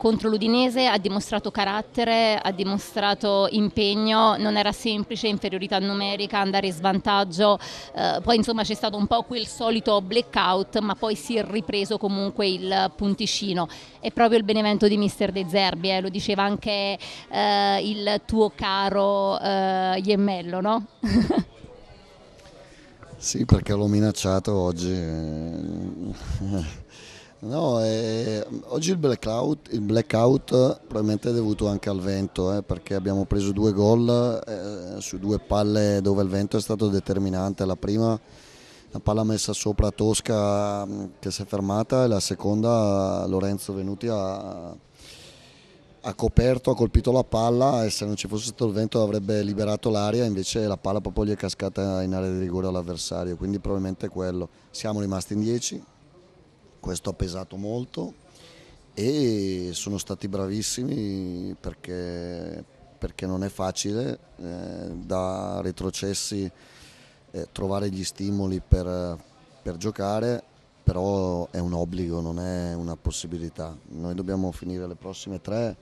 contro l'Udinese ha dimostrato carattere, ha dimostrato impegno, non era semplice, inferiorità numerica, andare in svantaggio, eh, poi insomma c'è stato un po' quel solito blackout ma poi si è ripreso comunque il punticino. È proprio il benevento di mister De Zerbi, eh, lo diceva anche eh, il tuo caro eh, Iemmello, no? sì, perché l'ho minacciato oggi. Eh, No, eh, oggi il blackout, il blackout, probabilmente è dovuto anche al vento, eh, perché abbiamo preso due gol eh, su due palle dove il vento è stato determinante. La prima, la palla messa sopra Tosca mm, che si è fermata e la seconda Lorenzo Venuti ha, ha coperto, ha colpito la palla e se non ci fosse stato il vento avrebbe liberato l'aria, invece la palla proprio gli è cascata in area di rigore all'avversario, quindi probabilmente quello. Siamo rimasti in 10 questo ha pesato molto e sono stati bravissimi perché, perché non è facile eh, da retrocessi eh, trovare gli stimoli per, per giocare però è un obbligo, non è una possibilità. Noi dobbiamo finire le prossime tre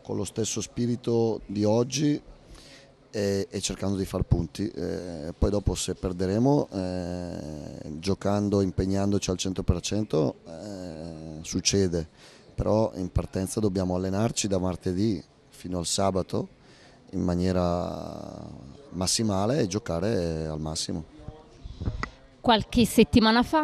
con lo stesso spirito di oggi e, e cercando di far punti. Eh, poi dopo se perderemo, eh, giocando, impegnandoci al 100%, eh, succede, però in partenza dobbiamo allenarci da martedì fino al sabato in maniera massimale e giocare al massimo. Qualche settimana fa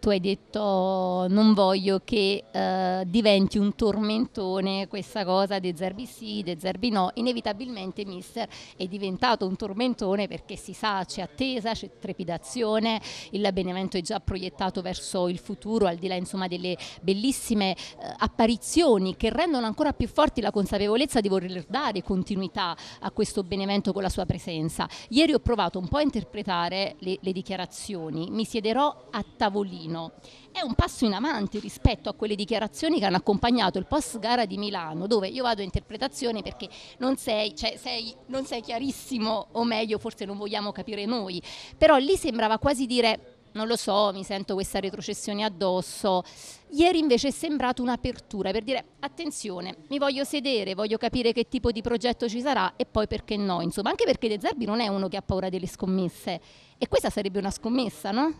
tu hai detto non voglio che eh, diventi un tormentone questa cosa dei zerbi sì, dei zerbi no, inevitabilmente mister è diventato un tormentone perché si sa c'è attesa, c'è trepidazione, il Benevento è già proiettato verso il futuro al di là insomma, delle bellissime eh, apparizioni che rendono ancora più forti la consapevolezza di voler dare continuità a questo Benevento con la sua presenza. Ieri ho provato un po' a interpretare le, le dichiarazioni, mi siederò a tavolino Torino. È un passo in avanti rispetto a quelle dichiarazioni che hanno accompagnato il post gara di Milano, dove io vado a interpretazione perché non sei, cioè, sei, non sei chiarissimo, o meglio, forse non vogliamo capire noi. Però lì sembrava quasi dire non lo so, mi sento questa retrocessione addosso. Ieri invece è sembrato un'apertura per dire attenzione, mi voglio sedere, voglio capire che tipo di progetto ci sarà e poi perché no, insomma, anche perché De Zerbi non è uno che ha paura delle scommesse e questa sarebbe una scommessa, no?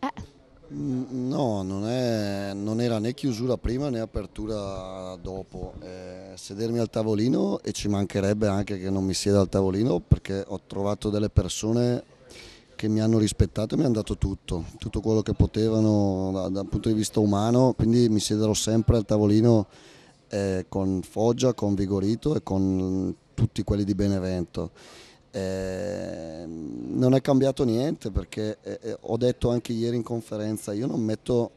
Eh. No, non, è, non, era né chiusura prima né apertura dopo. Eh, sedermi al tavolino e ci mancherebbe anche che non mi sieda al tavolino perché ho trovato delle persone che mi hanno rispettato e mi hanno dato tutto, tutto quello che potevano dal da punto di vista umano, quindi mi siederò sempre al tavolino eh, con Foggia, con Vigorito e con tutti quelli di Benevento eh, non è cambiato niente perché eh, eh, ho detto anche ieri in conferenza, io non metto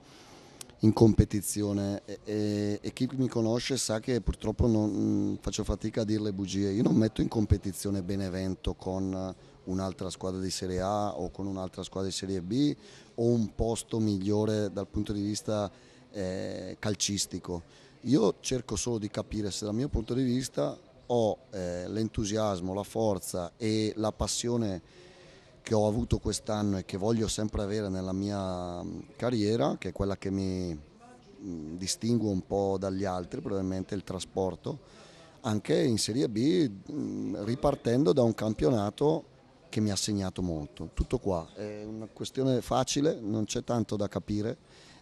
in competizione e, e, e chi mi conosce sa che purtroppo non, mh, mm, faccio fatica a dire le bugie, io non metto in competizione Benevento con un'altra squadra di Serie A o con un'altra squadra di Serie B o un posto migliore dal punto di vista eh, calcistico. Io cerco solo di capire se dal mio punto di vista ho eh, l'entusiasmo, la forza e la passione che ho avuto quest'anno e che voglio sempre avere nella mia mm, carriera, che è quella che mi mm, distingue un po' dagli altri, probabilmente il trasporto, anche in Serie B mm, ripartendo da un campionato che mi ha segnato molto. Tutto qua, è una questione facile, non c'è tanto da capire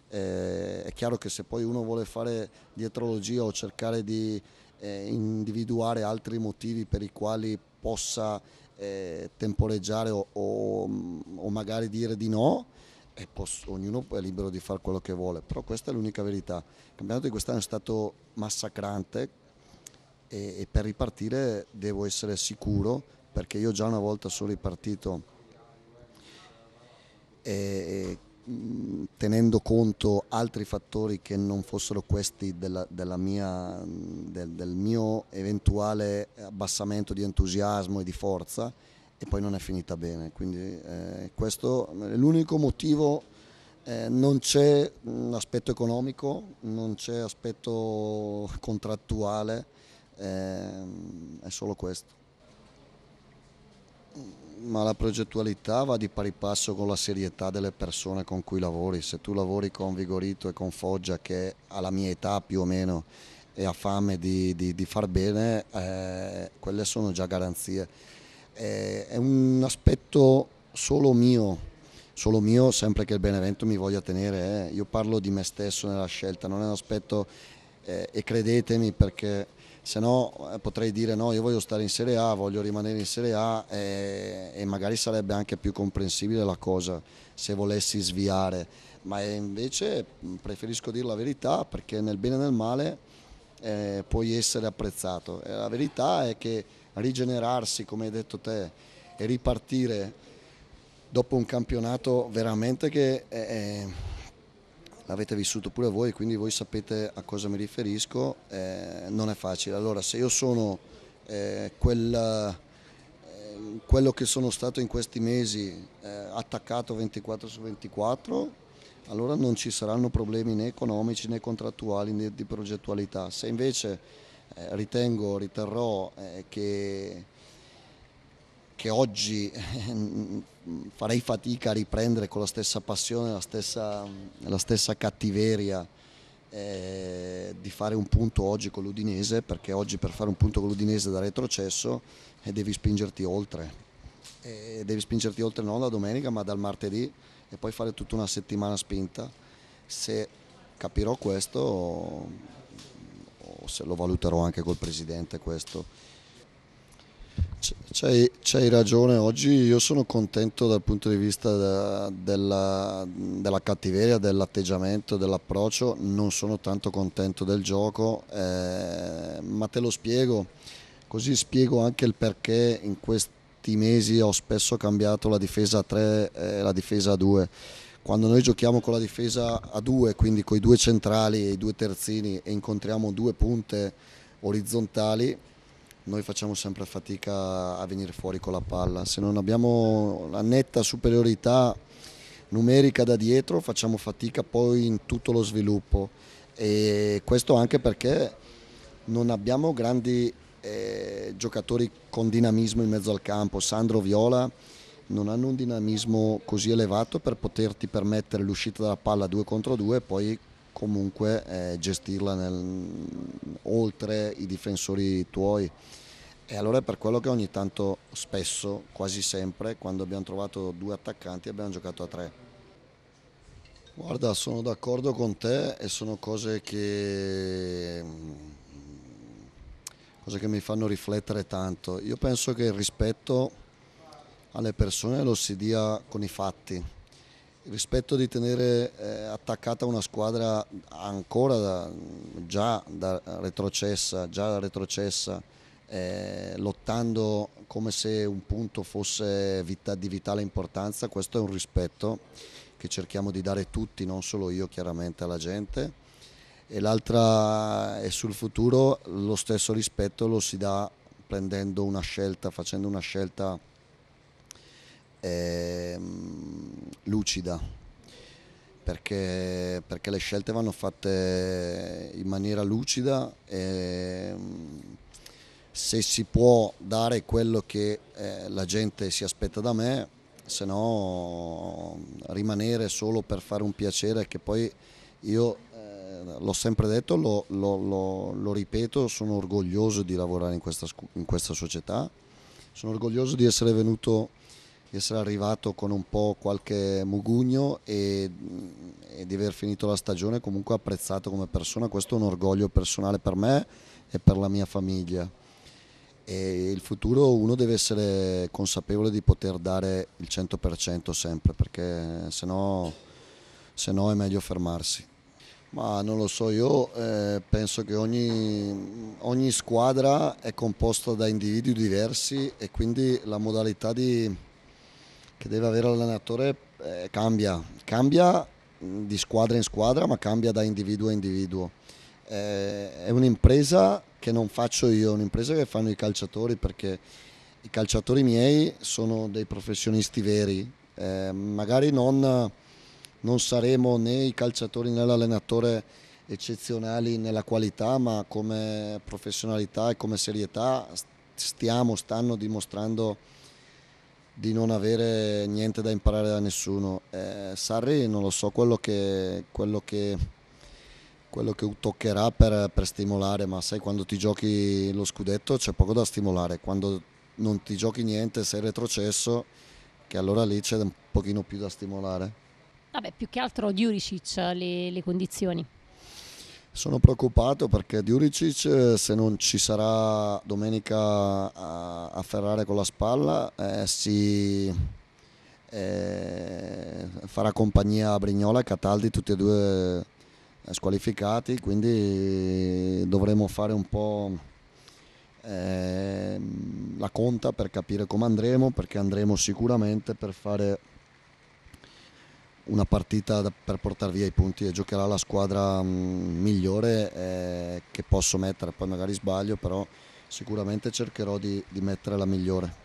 eh, è chiaro che se poi uno vuole fare dietrologia o cercare di eh, individuare altri motivi per i quali possa eh, temporeggiare o, o, mm, o, magari dire di no, eh, posso, ognuno è libero di fare quello che vuole, però questa è l'unica verità. Il campionato di quest'anno è stato massacrante e, e per ripartire devo essere sicuro perché io già una volta sono ripartito e, eh, Mm, tenendo conto altri fattori che non fossero questi della, della mia, mm, del, del, mio eventuale abbassamento di entusiasmo e di forza e poi non è finita bene. Quindi eh, questo è l'unico motivo, eh, non c'è mm, aspetto economico, non c'è aspetto contrattuale, eh, è solo questo ma la progettualità va di pari passo con la serietà delle persone con cui lavori. Se tu lavori con Vigorito e con Foggia, che alla mia età più o meno e ha fame di, di, di far bene, eh, quelle sono già garanzie. Eh, è un aspetto solo mio, solo mio, sempre che il Benevento mi voglia tenere. Eh. Io parlo di me stesso nella scelta, non è un aspetto, eh, e credetemi perché se no eh, potrei dire no, io voglio stare in Serie A, voglio rimanere in Serie A e, eh, e magari sarebbe anche più comprensibile la cosa se volessi sviare, ma invece mm, preferisco dire la verità perché nel bene e nel male eh, puoi essere apprezzato. E la verità è che rigenerarsi, come hai detto te, e ripartire dopo un campionato veramente che... È, l'avete vissuto pure voi, quindi voi sapete a cosa mi riferisco, eh, non è facile. Allora se io sono eh, quel, eh, quello che sono stato in questi mesi eh, attaccato 24 su 24, allora non ci saranno problemi né economici né contrattuali né di progettualità. Se invece eh, ritengo, riterrò eh, che che oggi eh, mm, mm, farei fatica a riprendere con la stessa passione, la stessa, mm, la stessa cattiveria eh, di fare un punto oggi con l'Udinese, perché oggi per fare un punto con l'Udinese da retrocesso eh, devi spingerti oltre. E eh, devi spingerti oltre non la domenica ma dal martedì e poi fare tutta una settimana spinta. Se capirò questo o se lo valuterò anche col Presidente questo C'hai, c'hai, ragione, oggi io sono contento dal punto di vista da, della, della, cattiveria, dell'atteggiamento, dell'approccio, non sono tanto contento del gioco, eh, ma te lo spiego, così spiego anche il perché in questi mesi ho spesso cambiato la difesa a 3 e la difesa a 2. Quando noi giochiamo con la difesa a 2, quindi con i due centrali e i due terzini e incontriamo due punte orizzontali, noi facciamo sempre fatica a venire fuori con la palla, se non abbiamo la netta superiorità numerica da dietro facciamo fatica poi in tutto lo sviluppo e questo anche perché non abbiamo grandi eh, giocatori con dinamismo in mezzo al campo, Sandro Viola non hanno un dinamismo così elevato per poterti permettere l'uscita dalla palla 2 contro 2 e poi comunque eh, gestirla nel, oltre i difensori tuoi. E allora è per quello che ogni tanto, spesso, quasi sempre, quando abbiamo trovato due attaccanti abbiamo giocato a tre. Guarda, sono d'accordo con te e sono cose che, mm, cose che mi fanno riflettere tanto. Io penso che il rispetto alle persone lo si dia con i fatti, rispetto di tenere eh, attaccata una squadra ancora da, già da retrocessa, già da retrocessa eh, lottando come se un punto fosse vita, di vitale importanza, questo è un rispetto che cerchiamo di dare tutti, non solo io chiaramente alla gente e l'altra è sul futuro, lo stesso rispetto lo si dà prendendo una scelta, facendo una scelta e ehm, lucida, perché, perché, le scelte vanno fatte in maniera lucida e mm, se si può dare quello che eh, la gente si aspetta da me, se no rimanere solo per fare un piacere che poi io eh, l'ho sempre detto, lo, lo, lo, lo, ripeto, sono orgoglioso di lavorare in questa, in questa, società, sono orgoglioso di essere venuto essere arrivato con un po' qualche mugugno e, mm, e di aver finito la stagione comunque apprezzato come persona, questo è un orgoglio personale per me e per la mia famiglia. E il futuro uno deve essere consapevole di poter dare il 100% sempre perché se no, se no è meglio fermarsi. Ma non lo so, io eh, penso che ogni, ogni, squadra è composta da individui diversi e quindi la modalità di, che deve avere l'allenatore eh, cambia, cambia mm, di squadra in squadra, ma cambia da individuo a individuo. Eh, è un'impresa che non faccio io, è un'impresa che fanno i calciatori perché i calciatori miei sono dei professionisti veri, eh, magari non, non, saremo né i calciatori né l'allenatore eccezionali nella qualità, ma come professionalità e come serietà stiamo, stanno dimostrando di non avere niente da imparare da nessuno. Eh, Sarri non lo so, quello che, quello che, quello che toccherà per, per, stimolare, ma sai quando ti giochi lo scudetto c'è poco da stimolare, quando non ti giochi niente sei retrocesso, che allora lì c'è un pochino più da stimolare. Vabbè, più che altro Diuricic le, le condizioni. Sono preoccupato perché Diuricic eh, se non ci sarà domenica a, a Ferrare con la spalla eh, si eh, farà compagnia a Brignola e Cataldi tutti e due eh, squalificati quindi dovremo fare un po' eh, la conta per capire come andremo perché andremo sicuramente per fare una partita da, per portare via i punti e giocherà la squadra mh, mm, migliore eh, che posso mettere, poi magari sbaglio, però sicuramente cercherò di, di mettere la migliore.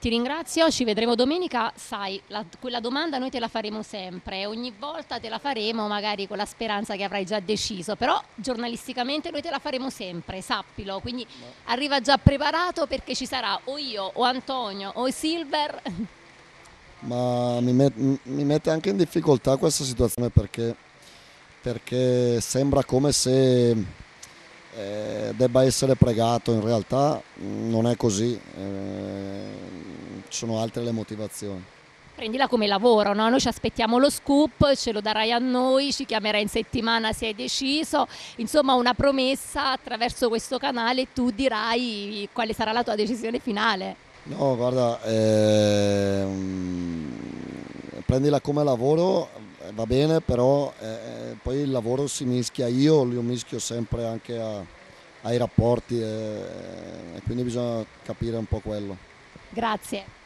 Ti ringrazio, ci vedremo domenica. Sai, la, quella domanda noi te la faremo sempre, ogni volta te la faremo magari con la speranza che avrai già deciso, però giornalisticamente noi te la faremo sempre, sappilo. Quindi no. arriva già preparato perché ci sarà o io o Antonio o Silver ma mi, met, mi mette anche in difficoltà questa situazione perché, perché sembra come se eh, debba essere pregato, in realtà mm, non è così, eh, sono altre le motivazioni. Prendila come lavoro, no? noi ci aspettiamo lo scoop, ce lo darai a noi, ci chiamerai in settimana se hai deciso, insomma una promessa attraverso questo canale tu dirai quale sarà la tua decisione finale. No, guarda, ehm, prendila come lavoro, va bene, però eh, poi il lavoro si mischia, io lo mischio sempre anche a, ai rapporti e, eh, e quindi bisogna capire un po' quello. Grazie.